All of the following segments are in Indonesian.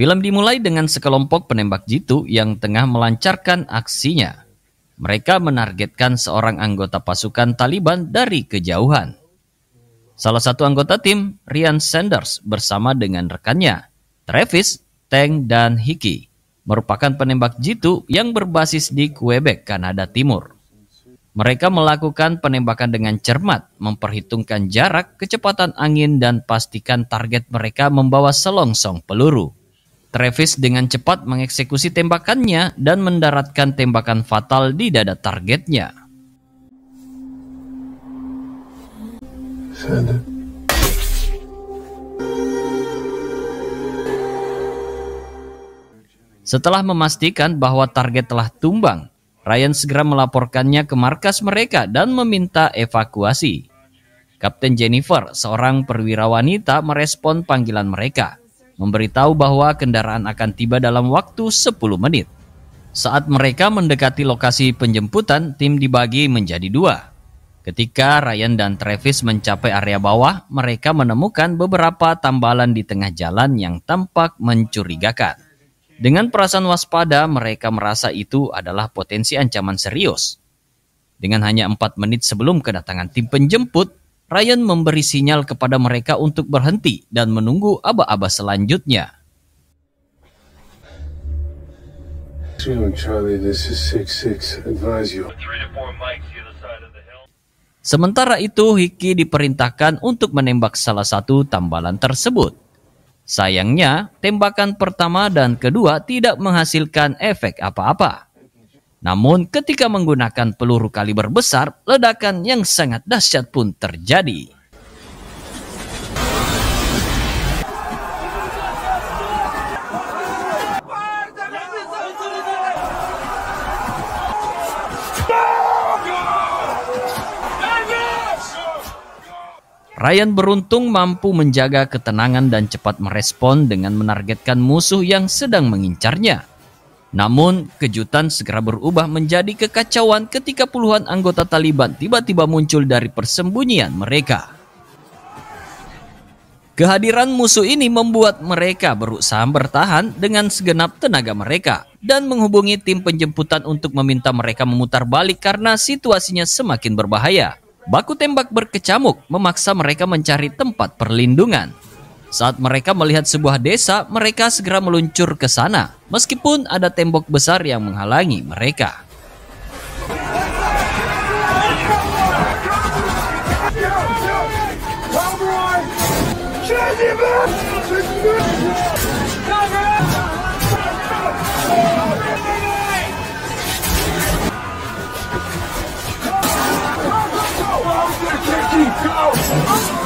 Film dimulai dengan sekelompok penembak jitu yang tengah melancarkan aksinya. Mereka menargetkan seorang anggota pasukan Taliban dari kejauhan. Salah satu anggota tim, Ryan Sanders, bersama dengan rekannya, Travis, Tang, dan Hiki, merupakan penembak jitu yang berbasis di Quebec, Kanada Timur. Mereka melakukan penembakan dengan cermat, memperhitungkan jarak, kecepatan angin, dan pastikan target mereka membawa selongsong peluru. Travis dengan cepat mengeksekusi tembakannya dan mendaratkan tembakan fatal di dada targetnya. Setelah memastikan bahwa target telah tumbang, Ryan segera melaporkannya ke markas mereka dan meminta evakuasi. Kapten Jennifer, seorang perwira wanita, merespon panggilan mereka memberitahu bahwa kendaraan akan tiba dalam waktu 10 menit. Saat mereka mendekati lokasi penjemputan, tim dibagi menjadi dua. Ketika Ryan dan Travis mencapai area bawah, mereka menemukan beberapa tambalan di tengah jalan yang tampak mencurigakan. Dengan perasaan waspada, mereka merasa itu adalah potensi ancaman serius. Dengan hanya empat menit sebelum kedatangan tim penjemput, Ryan memberi sinyal kepada mereka untuk berhenti dan menunggu aba-aba selanjutnya. Sementara itu, Hiki diperintahkan untuk menembak salah satu tambalan tersebut. Sayangnya, tembakan pertama dan kedua tidak menghasilkan efek apa-apa. Namun ketika menggunakan peluru kaliber besar, ledakan yang sangat dahsyat pun terjadi. Ryan beruntung mampu menjaga ketenangan dan cepat merespon dengan menargetkan musuh yang sedang mengincarnya. Namun, kejutan segera berubah menjadi kekacauan ketika puluhan anggota Taliban tiba-tiba muncul dari persembunyian mereka. Kehadiran musuh ini membuat mereka berusaha bertahan dengan segenap tenaga mereka dan menghubungi tim penjemputan untuk meminta mereka memutar balik karena situasinya semakin berbahaya. Baku tembak berkecamuk memaksa mereka mencari tempat perlindungan. Saat mereka melihat sebuah desa, mereka segera meluncur ke sana, meskipun ada tembok besar yang menghalangi mereka. Oh!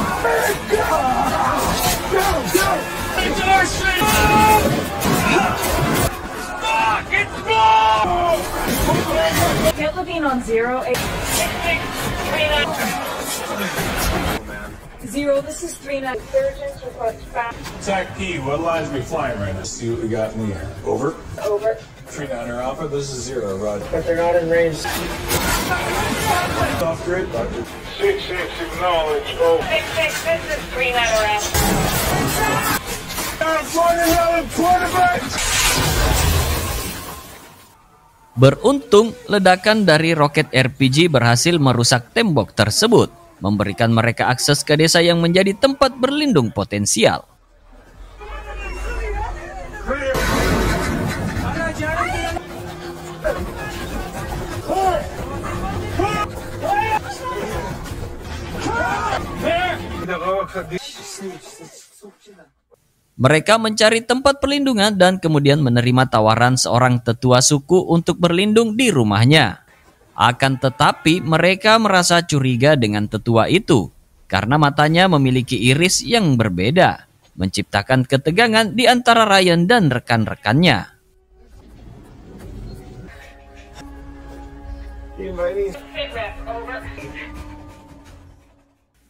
Olanzapine on zero eight six six three nine. Oh, zero, this is three nine. Surgeons request back. Attack P, what lies we flying right now? See what we got in the air. Over. Over. Three nine or Alpha, this is zero, Rod. But they're not in range. Off grid, Doctor. Six six acknowledge. Over. Oh. Six six, this is three nine or Alpha. I'm flying out of quarterback. Beruntung, ledakan dari roket RPG berhasil merusak tembok tersebut, memberikan mereka akses ke desa yang menjadi tempat berlindung potensial. Mereka mencari tempat perlindungan dan kemudian menerima tawaran seorang tetua suku untuk berlindung di rumahnya. Akan tetapi, mereka merasa curiga dengan tetua itu karena matanya memiliki iris yang berbeda, menciptakan ketegangan di antara Ryan dan rekan-rekannya.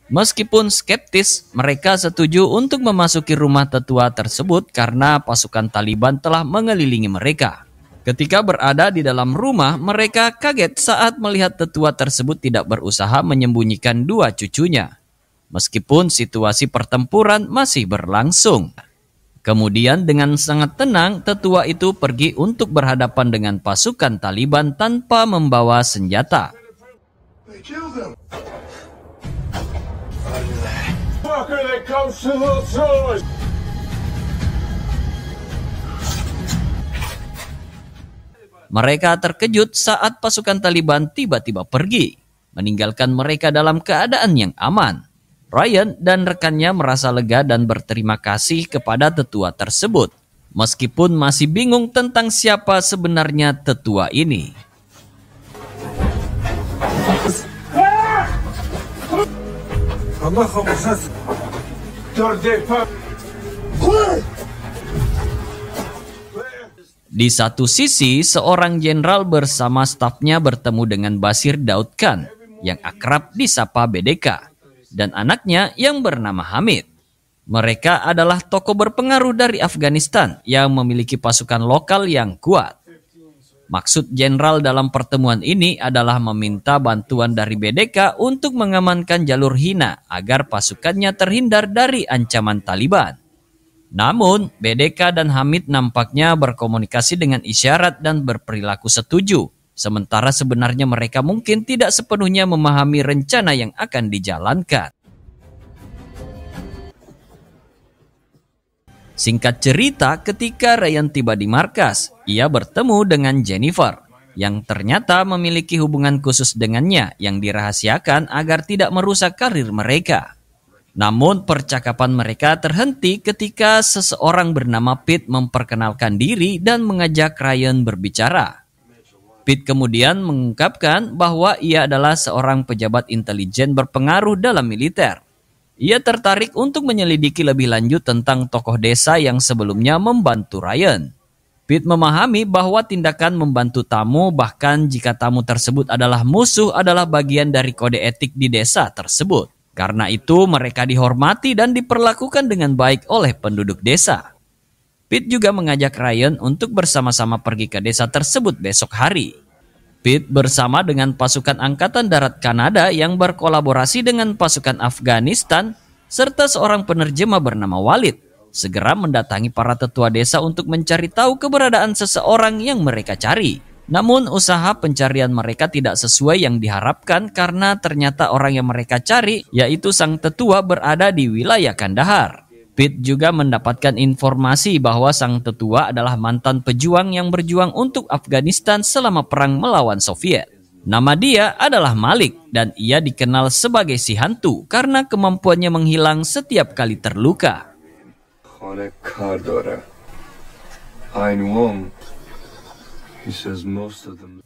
Meskipun skeptis, mereka setuju untuk memasuki rumah tetua tersebut karena pasukan Taliban telah mengelilingi mereka. Ketika berada di dalam rumah, mereka kaget saat melihat tetua tersebut tidak berusaha menyembunyikan dua cucunya. Meskipun situasi pertempuran masih berlangsung. Kemudian dengan sangat tenang, tetua itu pergi untuk berhadapan dengan pasukan Taliban tanpa membawa senjata motherfucker that comes to the throne. Mereka terkejut saat pasukan Taliban tiba-tiba pergi, meninggalkan mereka dalam keadaan yang aman. Ryan dan rekannya merasa lega dan berterima kasih kepada tetua tersebut, meskipun masih bingung tentang siapa sebenarnya tetua ini. Di satu sisi, seorang jenderal bersama stafnya bertemu dengan Basir Daud Khan yang akrab disapa BDK dan anaknya yang bernama Hamid. Mereka adalah tokoh berpengaruh dari Afghanistan yang memiliki pasukan lokal yang kuat. Maksud jenderal dalam pertemuan ini adalah meminta bantuan dari BDK untuk mengamankan jalur Hina agar pasukannya terhindar dari ancaman Taliban. Namun, BDK dan Hamid nampaknya berkomunikasi dengan isyarat dan berperilaku setuju, sementara sebenarnya mereka mungkin tidak sepenuhnya memahami rencana yang akan dijalankan. Singkat cerita, ketika Ryan tiba di markas, ia bertemu dengan Jennifer yang ternyata memiliki hubungan khusus dengannya yang dirahasiakan agar tidak merusak karir mereka. Namun percakapan mereka terhenti ketika seseorang bernama Pete memperkenalkan diri dan mengajak Ryan berbicara. Pete kemudian mengungkapkan bahwa ia adalah seorang pejabat intelijen berpengaruh dalam militer ia tertarik untuk menyelidiki lebih lanjut tentang tokoh desa yang sebelumnya membantu Ryan. Pit memahami bahwa tindakan membantu tamu bahkan jika tamu tersebut adalah musuh adalah bagian dari kode etik di desa tersebut. Karena itu mereka dihormati dan diperlakukan dengan baik oleh penduduk desa. Pit juga mengajak Ryan untuk bersama-sama pergi ke desa tersebut besok hari. Pitt bersama dengan pasukan Angkatan Darat Kanada yang berkolaborasi dengan pasukan Afghanistan serta seorang penerjemah bernama Walid segera mendatangi para tetua desa untuk mencari tahu keberadaan seseorang yang mereka cari. Namun usaha pencarian mereka tidak sesuai yang diharapkan karena ternyata orang yang mereka cari yaitu sang tetua berada di wilayah Kandahar. Pitt juga mendapatkan informasi bahwa sang tetua adalah mantan pejuang yang berjuang untuk Afghanistan selama perang melawan Soviet. Nama dia adalah Malik dan ia dikenal sebagai si hantu karena kemampuannya menghilang setiap kali terluka.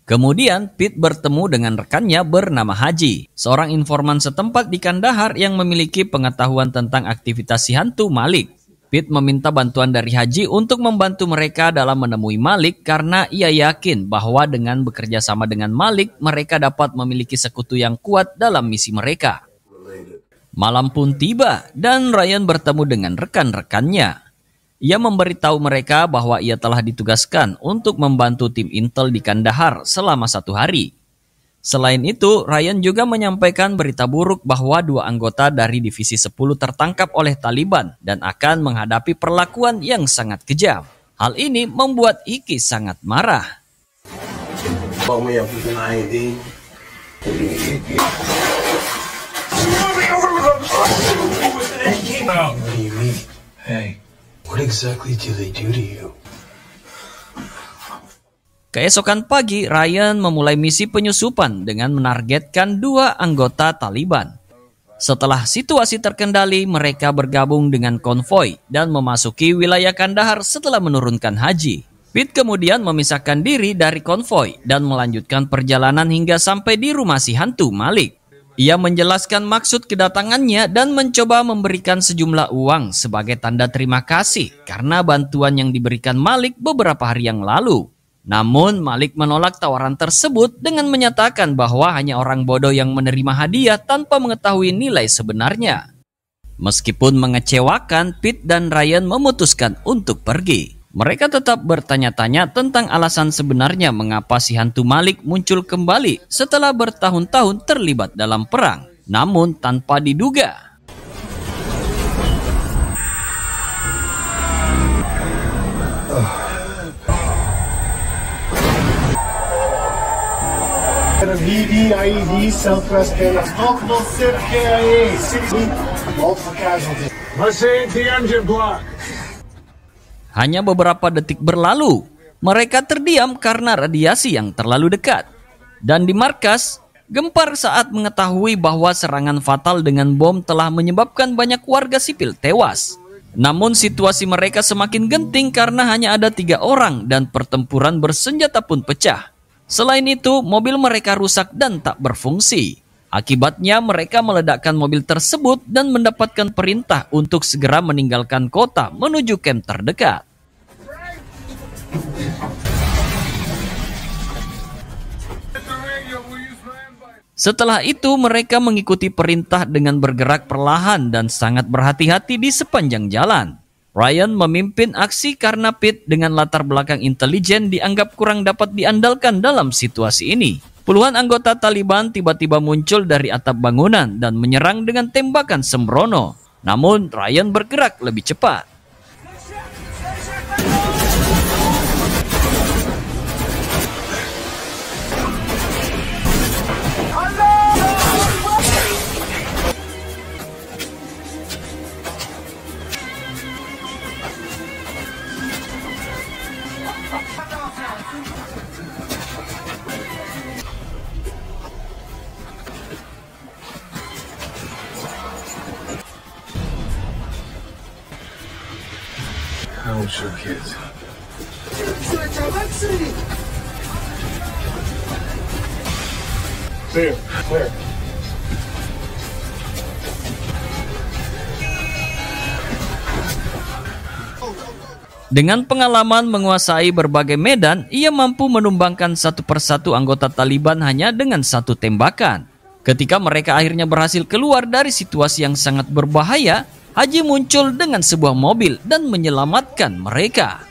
Kemudian, Pete bertemu dengan rekannya bernama Haji, seorang informan setempat di Kandahar yang memiliki pengetahuan tentang aktivitas si hantu Malik. Pete meminta bantuan dari Haji untuk membantu mereka dalam menemui Malik karena ia yakin bahwa dengan bekerja sama dengan Malik, mereka dapat memiliki sekutu yang kuat dalam misi mereka. Malam pun tiba dan Ryan bertemu dengan rekan-rekannya. Ia memberitahu mereka bahwa ia telah ditugaskan untuk membantu tim intel di Kandahar selama satu hari. Selain itu, Ryan juga menyampaikan berita buruk bahwa dua anggota dari Divisi 10 tertangkap oleh Taliban dan akan menghadapi perlakuan yang sangat kejam. Hal ini membuat Iki sangat marah. Hey, What exactly do they do to you? Keesokan pagi, Ryan memulai misi penyusupan dengan menargetkan dua anggota Taliban. Setelah situasi terkendali, mereka bergabung dengan konvoi dan memasuki wilayah Kandahar setelah menurunkan haji. Pete kemudian memisahkan diri dari konvoi dan melanjutkan perjalanan hingga sampai di rumah si hantu Malik. Ia menjelaskan maksud kedatangannya dan mencoba memberikan sejumlah uang sebagai tanda terima kasih karena bantuan yang diberikan Malik beberapa hari yang lalu. Namun Malik menolak tawaran tersebut dengan menyatakan bahwa hanya orang bodoh yang menerima hadiah tanpa mengetahui nilai sebenarnya. Meskipun mengecewakan, Pete dan Ryan memutuskan untuk pergi. Mereka tetap bertanya-tanya tentang alasan sebenarnya mengapa si hantu Malik muncul kembali setelah bertahun-tahun terlibat dalam perang, namun tanpa diduga. Hanya beberapa detik berlalu, mereka terdiam karena radiasi yang terlalu dekat. Dan di markas, gempar saat mengetahui bahwa serangan fatal dengan bom telah menyebabkan banyak warga sipil tewas. Namun situasi mereka semakin genting karena hanya ada tiga orang dan pertempuran bersenjata pun pecah. Selain itu, mobil mereka rusak dan tak berfungsi. Akibatnya mereka meledakkan mobil tersebut dan mendapatkan perintah untuk segera meninggalkan kota menuju kamp terdekat. Setelah itu mereka mengikuti perintah dengan bergerak perlahan dan sangat berhati-hati di sepanjang jalan. Ryan memimpin aksi karena Pete dengan latar belakang intelijen dianggap kurang dapat diandalkan dalam situasi ini. Puluhan anggota Taliban tiba-tiba muncul dari atap bangunan dan menyerang dengan tembakan sembrono. Namun Ryan bergerak lebih cepat. Dengan pengalaman menguasai berbagai medan, ia mampu menumbangkan satu persatu anggota Taliban hanya dengan satu tembakan. Ketika mereka akhirnya berhasil keluar dari situasi yang sangat berbahaya, Haji muncul dengan sebuah mobil dan menyelamatkan mereka.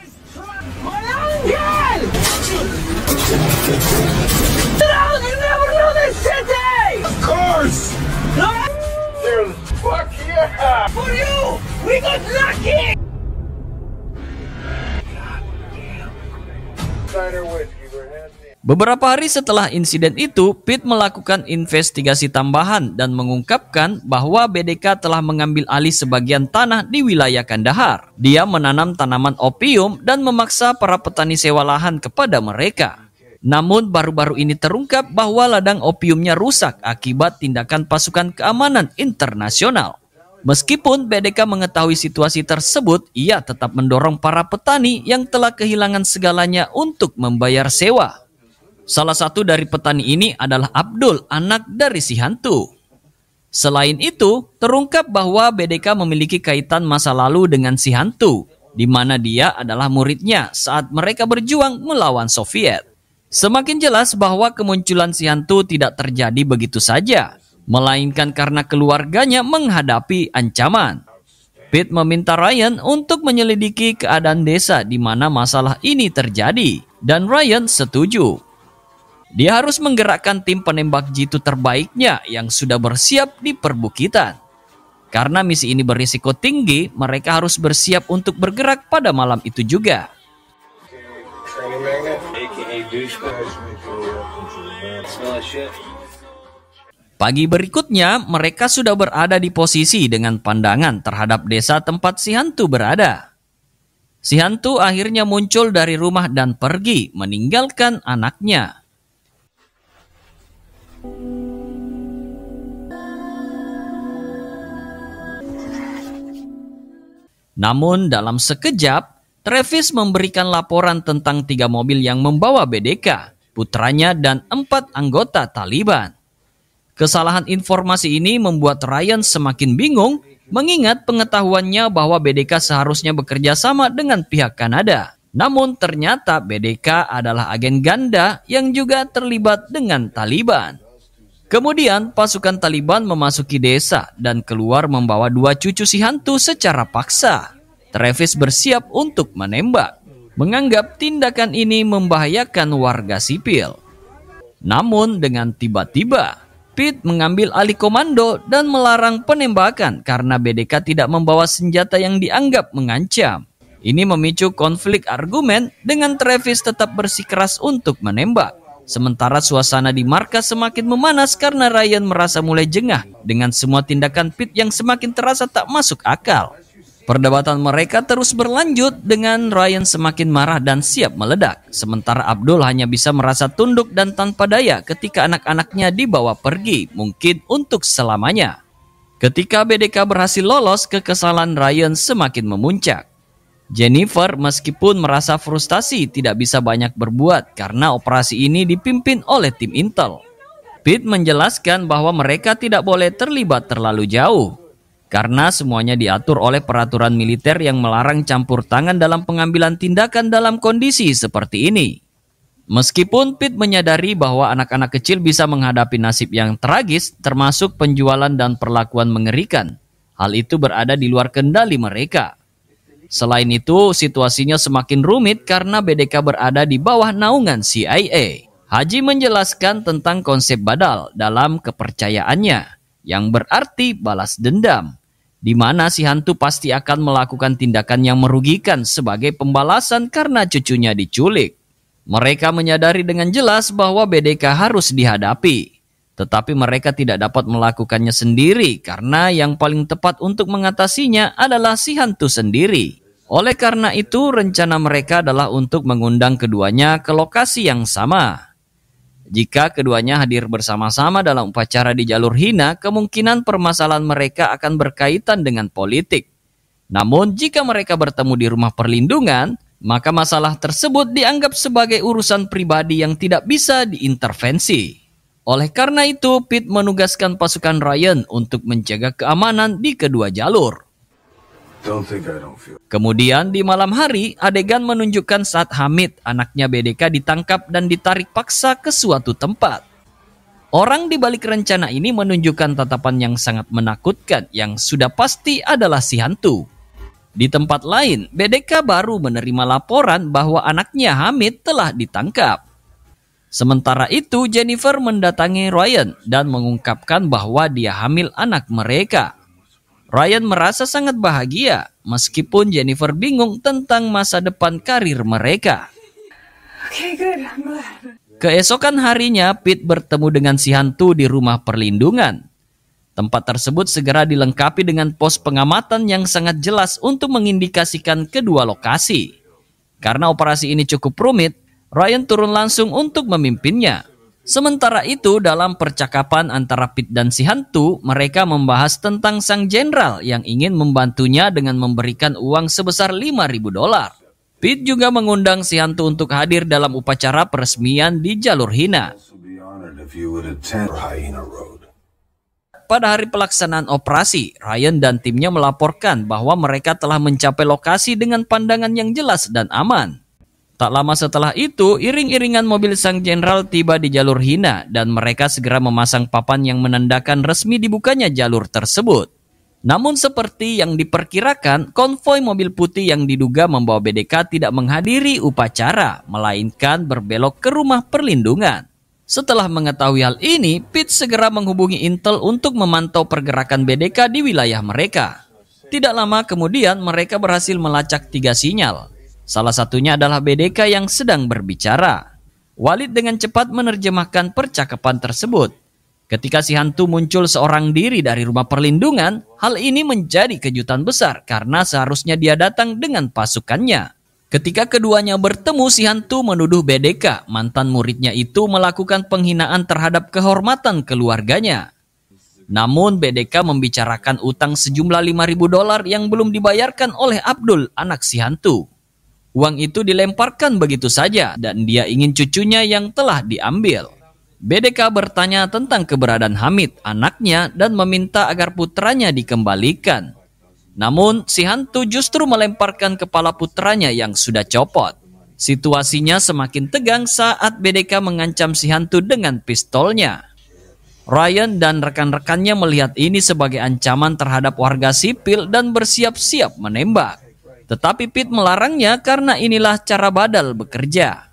Beberapa hari setelah insiden itu, Pitt melakukan investigasi tambahan dan mengungkapkan bahwa BDK telah mengambil alih sebagian tanah di wilayah Kandahar. Dia menanam tanaman opium dan memaksa para petani sewa lahan kepada mereka. Namun baru-baru ini terungkap bahwa ladang opiumnya rusak akibat tindakan pasukan keamanan internasional. Meskipun BDK mengetahui situasi tersebut, ia tetap mendorong para petani yang telah kehilangan segalanya untuk membayar sewa. Salah satu dari petani ini adalah Abdul, anak dari si hantu. Selain itu, terungkap bahwa BDK memiliki kaitan masa lalu dengan si hantu, di mana dia adalah muridnya saat mereka berjuang melawan Soviet. Semakin jelas bahwa kemunculan si hantu tidak terjadi begitu saja, melainkan karena keluarganya menghadapi ancaman. Pete meminta Ryan untuk menyelidiki keadaan desa di mana masalah ini terjadi, dan Ryan setuju. Dia harus menggerakkan tim penembak jitu terbaiknya yang sudah bersiap di perbukitan. Karena misi ini berisiko tinggi, mereka harus bersiap untuk bergerak pada malam itu juga. Pagi berikutnya, mereka sudah berada di posisi dengan pandangan terhadap desa tempat si hantu berada. Si hantu akhirnya muncul dari rumah dan pergi, meninggalkan anaknya. Namun dalam sekejap, Travis memberikan laporan tentang tiga mobil yang membawa BDK, putranya dan empat anggota Taliban. Kesalahan informasi ini membuat Ryan semakin bingung mengingat pengetahuannya bahwa BDK seharusnya bekerja sama dengan pihak Kanada. Namun ternyata BDK adalah agen ganda yang juga terlibat dengan Taliban. Kemudian pasukan Taliban memasuki desa dan keluar membawa dua cucu si hantu secara paksa. Travis bersiap untuk menembak, menganggap tindakan ini membahayakan warga sipil. Namun dengan tiba-tiba, Pete mengambil alih komando dan melarang penembakan karena BDK tidak membawa senjata yang dianggap mengancam. Ini memicu konflik argumen dengan Travis tetap bersikeras untuk menembak. Sementara suasana di markas semakin memanas karena Ryan merasa mulai jengah dengan semua tindakan Pete yang semakin terasa tak masuk akal. Perdebatan mereka terus berlanjut dengan Ryan semakin marah dan siap meledak. Sementara Abdul hanya bisa merasa tunduk dan tanpa daya ketika anak-anaknya dibawa pergi, mungkin untuk selamanya. Ketika BDK berhasil lolos, kekesalan Ryan semakin memuncak. Jennifer meskipun merasa frustasi tidak bisa banyak berbuat karena operasi ini dipimpin oleh tim Intel. Pete menjelaskan bahwa mereka tidak boleh terlibat terlalu jauh karena semuanya diatur oleh peraturan militer yang melarang campur tangan dalam pengambilan tindakan dalam kondisi seperti ini. Meskipun Pete menyadari bahwa anak-anak kecil bisa menghadapi nasib yang tragis, termasuk penjualan dan perlakuan mengerikan, hal itu berada di luar kendali mereka. Selain itu, situasinya semakin rumit karena BDK berada di bawah naungan CIA. Haji menjelaskan tentang konsep badal dalam kepercayaannya, yang berarti balas dendam, di mana si hantu pasti akan melakukan tindakan yang merugikan sebagai pembalasan karena cucunya diculik. Mereka menyadari dengan jelas bahwa BDK harus dihadapi tetapi mereka tidak dapat melakukannya sendiri karena yang paling tepat untuk mengatasinya adalah si hantu sendiri. Oleh karena itu, rencana mereka adalah untuk mengundang keduanya ke lokasi yang sama. Jika keduanya hadir bersama-sama dalam upacara di jalur hina, kemungkinan permasalahan mereka akan berkaitan dengan politik. Namun, jika mereka bertemu di rumah perlindungan, maka masalah tersebut dianggap sebagai urusan pribadi yang tidak bisa diintervensi. Oleh karena itu, Pitt menugaskan pasukan Ryan untuk menjaga keamanan di kedua jalur. Kemudian di malam hari, adegan menunjukkan saat Hamid, anaknya BDK ditangkap dan ditarik paksa ke suatu tempat. Orang di balik rencana ini menunjukkan tatapan yang sangat menakutkan yang sudah pasti adalah si hantu. Di tempat lain, BDK baru menerima laporan bahwa anaknya Hamid telah ditangkap. Sementara itu, Jennifer mendatangi Ryan dan mengungkapkan bahwa dia hamil anak mereka. Ryan merasa sangat bahagia, meskipun Jennifer bingung tentang masa depan karir mereka. Keesokan harinya, Pete bertemu dengan si hantu di rumah perlindungan. Tempat tersebut segera dilengkapi dengan pos pengamatan yang sangat jelas untuk mengindikasikan kedua lokasi. Karena operasi ini cukup rumit, Ryan turun langsung untuk memimpinnya. Sementara itu, dalam percakapan antara Pit dan si hantu, mereka membahas tentang sang jenderal yang ingin membantunya dengan memberikan uang sebesar 5000 dolar. Pit juga mengundang si hantu untuk hadir dalam upacara peresmian di jalur Hina. Pada hari pelaksanaan operasi, Ryan dan timnya melaporkan bahwa mereka telah mencapai lokasi dengan pandangan yang jelas dan aman. Tak lama setelah itu, iring-iringan mobil sang jenderal tiba di jalur Hina dan mereka segera memasang papan yang menandakan resmi dibukanya jalur tersebut. Namun seperti yang diperkirakan, konvoi mobil putih yang diduga membawa BDK tidak menghadiri upacara, melainkan berbelok ke rumah perlindungan. Setelah mengetahui hal ini, Pitt segera menghubungi Intel untuk memantau pergerakan BDK di wilayah mereka. Tidak lama kemudian mereka berhasil melacak tiga sinyal, Salah satunya adalah BDK yang sedang berbicara. Walid dengan cepat menerjemahkan percakapan tersebut. Ketika si hantu muncul seorang diri dari rumah perlindungan, hal ini menjadi kejutan besar karena seharusnya dia datang dengan pasukannya. Ketika keduanya bertemu, si hantu menuduh BDK, mantan muridnya itu melakukan penghinaan terhadap kehormatan keluarganya. Namun BDK membicarakan utang sejumlah 5.000 dolar yang belum dibayarkan oleh Abdul, anak si hantu. Uang itu dilemparkan begitu saja dan dia ingin cucunya yang telah diambil. BDK bertanya tentang keberadaan Hamid, anaknya, dan meminta agar putranya dikembalikan. Namun, si hantu justru melemparkan kepala putranya yang sudah copot. Situasinya semakin tegang saat BDK mengancam si hantu dengan pistolnya. Ryan dan rekan-rekannya melihat ini sebagai ancaman terhadap warga sipil dan bersiap-siap menembak. Tetapi Pit melarangnya karena inilah cara badal bekerja.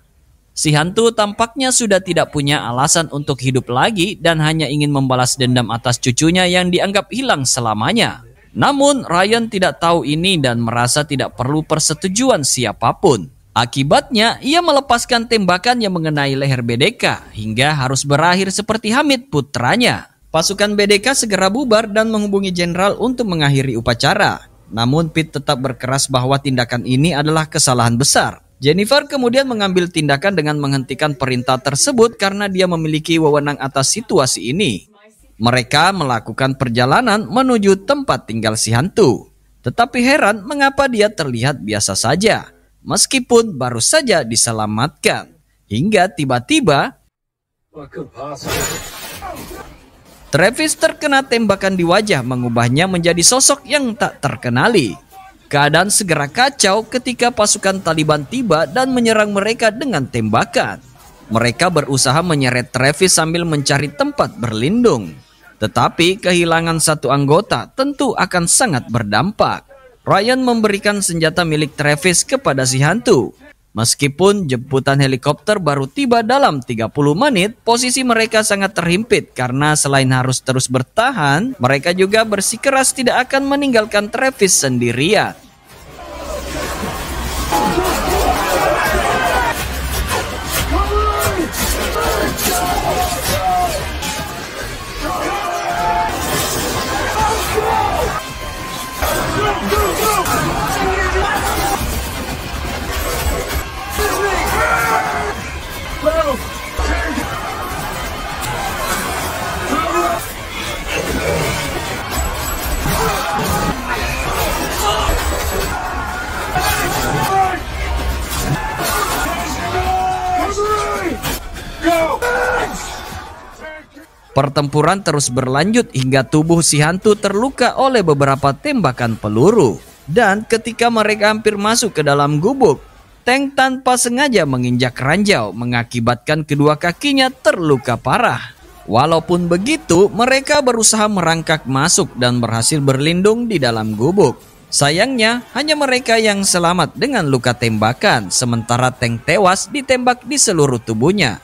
Si hantu tampaknya sudah tidak punya alasan untuk hidup lagi dan hanya ingin membalas dendam atas cucunya yang dianggap hilang selamanya. Namun Ryan tidak tahu ini dan merasa tidak perlu persetujuan siapapun. Akibatnya, ia melepaskan tembakan yang mengenai leher BDK hingga harus berakhir seperti Hamid putranya. Pasukan BDK segera bubar dan menghubungi jenderal untuk mengakhiri upacara. Namun Pitt tetap berkeras bahwa tindakan ini adalah kesalahan besar. Jennifer kemudian mengambil tindakan dengan menghentikan perintah tersebut karena dia memiliki wewenang atas situasi ini. Mereka melakukan perjalanan menuju tempat tinggal si hantu. Tetapi heran mengapa dia terlihat biasa saja, meskipun baru saja diselamatkan. Hingga tiba-tiba... Travis terkena tembakan di wajah mengubahnya menjadi sosok yang tak terkenali. Keadaan segera kacau ketika pasukan Taliban tiba dan menyerang mereka dengan tembakan. Mereka berusaha menyeret Travis sambil mencari tempat berlindung. Tetapi kehilangan satu anggota tentu akan sangat berdampak. Ryan memberikan senjata milik Travis kepada si hantu Meskipun jemputan helikopter baru tiba dalam 30 menit, posisi mereka sangat terhimpit karena selain harus terus bertahan, mereka juga bersikeras tidak akan meninggalkan Travis sendirian. Pertempuran terus berlanjut hingga tubuh si hantu terluka oleh beberapa tembakan peluru. Dan ketika mereka hampir masuk ke dalam gubuk, Tank tanpa sengaja menginjak ranjau mengakibatkan kedua kakinya terluka parah. Walaupun begitu, mereka berusaha merangkak masuk dan berhasil berlindung di dalam gubuk. Sayangnya, hanya mereka yang selamat dengan luka tembakan, sementara tank tewas ditembak di seluruh tubuhnya.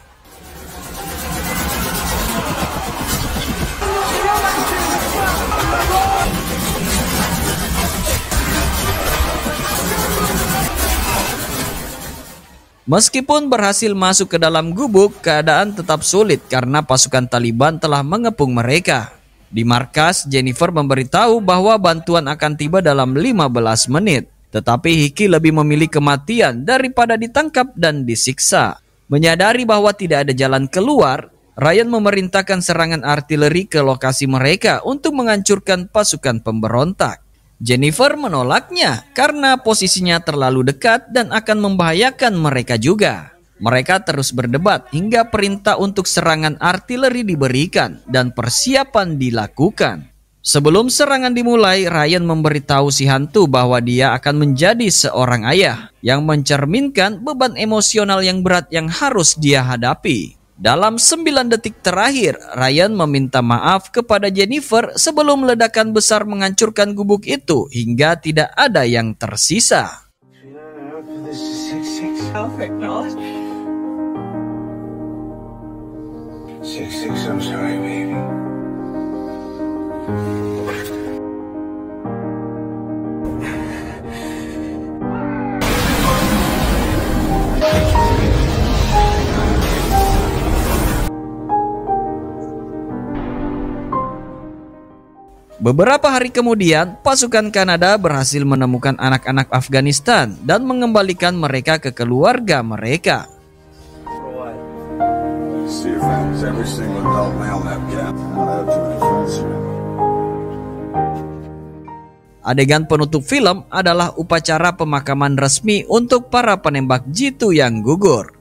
Meskipun berhasil masuk ke dalam gubuk, keadaan tetap sulit karena pasukan Taliban telah mengepung mereka. Di markas, Jennifer memberitahu bahwa bantuan akan tiba dalam 15 menit. Tetapi Hiki lebih memilih kematian daripada ditangkap dan disiksa. Menyadari bahwa tidak ada jalan keluar, Ryan memerintahkan serangan artileri ke lokasi mereka untuk menghancurkan pasukan pemberontak. Jennifer menolaknya karena posisinya terlalu dekat dan akan membahayakan mereka juga. Mereka terus berdebat hingga perintah untuk serangan artileri diberikan dan persiapan dilakukan. Sebelum serangan dimulai, Ryan memberitahu si hantu bahwa dia akan menjadi seorang ayah yang mencerminkan beban emosional yang berat yang harus dia hadapi. Dalam 9 detik terakhir, Ryan meminta maaf kepada Jennifer sebelum ledakan besar menghancurkan gubuk itu hingga tidak ada yang tersisa. Six, six, I'm sorry, baby. Beberapa hari kemudian, pasukan Kanada berhasil menemukan anak-anak Afghanistan dan mengembalikan mereka ke keluarga mereka. Adegan penutup film adalah upacara pemakaman resmi untuk para penembak jitu yang gugur.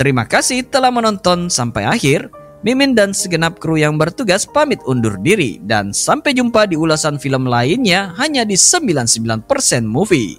Terima kasih telah menonton sampai akhir. Mimin dan segenap kru yang bertugas pamit undur diri dan sampai jumpa di ulasan film lainnya hanya di 99% Movie.